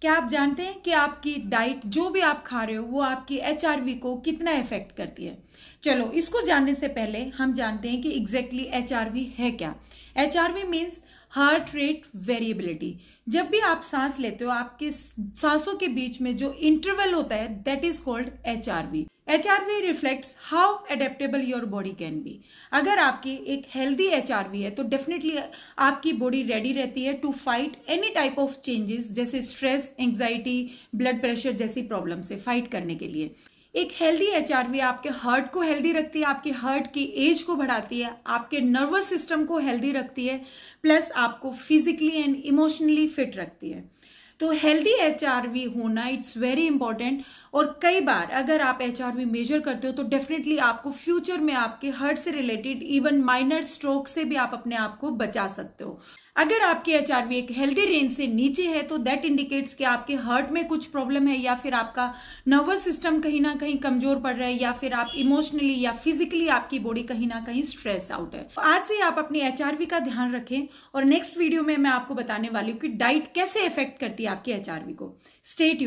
क्या आप जानते हैं कि आपकी डाइट जो भी आप खा रहे हो वो आपकी एच को कितना इफेक्ट करती है चलो इसको जानने से पहले हम जानते हैं कि एग्जैक्टली exactly एच है क्या H R means heart rate variability जब भी आप सांस लेते हो आपके सांसों के बीच में जो इंटरवल होता है that is called H H R V reflects how adaptable your body can be अगर आपकी एक हेल्दी एच आर वी है तो डेफिनेटली आपकी बॉडी रेडी रहती है to fight any type of changes जैसे स्ट्रेस एंग्जाइटी ब्लड प्रेशर जैसी प्रॉब्लम से फाइट करने के लिए एक हेल्दी एच आर वी आपके हार्ट को हेल्दी रखती है आपके हार्ट की एज को बढ़ाती है आपके नर्वस सिस्टम को हेल्दी रखती है प्लस आपको फिजिकली एंड इमोशनली फिट रखती है तो हेल्दी एच होना इट्स वेरी इंपॉर्टेंट और कई बार अगर आप एच मेजर करते हो तो डेफिनेटली आपको फ्यूचर में आपके हर्ट से रिलेटेड इवन माइनर स्ट्रोक से भी आप अपने आप को बचा सकते हो अगर आपके एच एक हेल्दी रेंज से नीचे है तो दैट इंडिकेट्स कि आपके हार्ट में कुछ प्रॉब्लम है या फिर आपका नर्वस सिस्टम कहीं ना कहीं कमजोर पड़ रहा है या फिर आप इमोशनली या फिजिकली आपकी बॉडी कहीं ना कहीं स्ट्रेस आउट है तो आज से आप अपने एच का ध्यान रखें और नेक्स्ट वीडियो में मैं आपको बताने वाली हूँ कि डाइट कैसे इफेक्ट करती है आपके एच को स्टेट